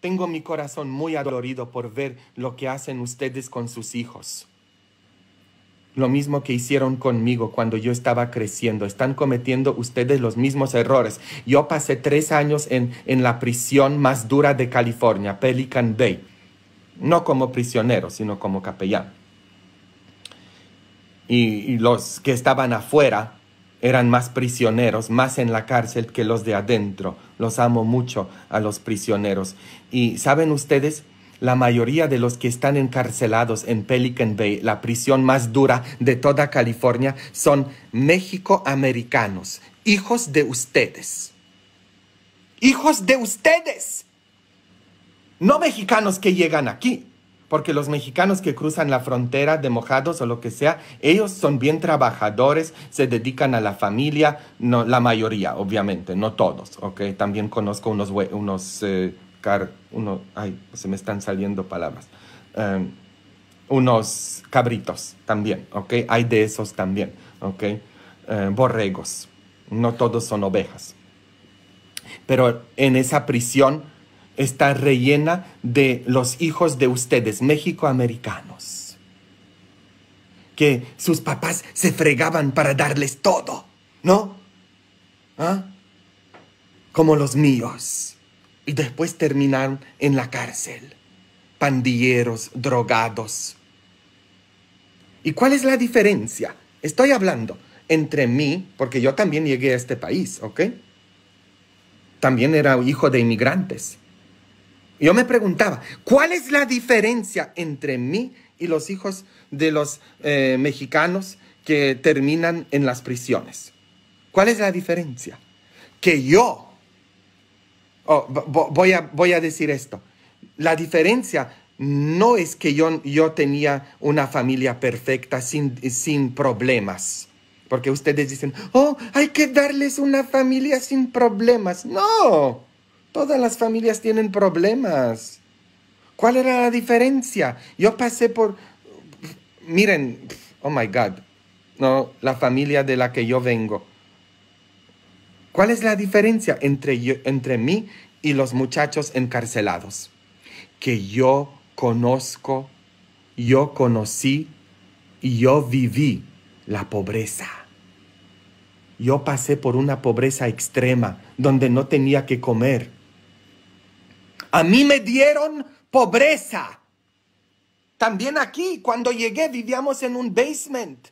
Tengo mi corazón muy adolorido por ver lo que hacen ustedes con sus hijos. Lo mismo que hicieron conmigo cuando yo estaba creciendo. Están cometiendo ustedes los mismos errores. Yo pasé tres años en, la prisión más dura de California, Pelican Bay. No como prisionero, sino como capellán. y los que estaban afuera eran más prisioneros, más en la cárcel que los de adentro. Los amo mucho a los prisioneros. Y saben ustedes, la mayoría de los que están encarcelados en Pelican Bay, la prisión más dura de toda California, son mexicoamericanos, hijos de ustedes. Hijos de ustedes. No mexicanos que llegan aquí porque los mexicanos que cruzan la frontera de mojados o lo que sea, ellos son bien trabajadores, se dedican a la familia, la mayoría, obviamente, no todos, ¿ok? También conozco unos, unos, eh, uno, ay, se me están saliendo palabras, em, unos cabritos también, ¿ok? Hay de esos también, ¿ok? Em, borregos, no todos son ovejas. Pero en esa prisión está rellena de los hijos de ustedes, mexicoamericanos, que sus papás se fregaban para darles todo, ¿no? ¿Ah? Como los míos. Y después terminaron en la cárcel, pandilleros, drogados. ¿Y cuál es la diferencia? Estoy hablando entre mí, porque yo también llegué a este país, ¿ok? También era hijo de inmigrantes yo me preguntaba, ¿cuál es la diferencia entre mí y los hijos de los eh, mexicanos que terminan en las prisiones? ¿Cuál es la diferencia? Que yo, oh, voy, a, decir esto, la diferencia no es que yo, tenía una familia perfecta sin, sin problemas. Porque ustedes dicen, oh, hay que darles una familia sin problemas. No, Todas las familias tienen problemas. ¿Cuál era la diferencia? Yo pasé por... Miren, oh my God, no, la familia de la que yo vengo. ¿Cuál es la diferencia entre, yo, entre mí y los muchachos encarcelados? Que yo conozco, yo conocí y yo viví la pobreza. Yo pasé por una pobreza extrema donde no tenía que comer a mí me dieron pobreza. También aquí, cuando llegué, vivíamos en un basement.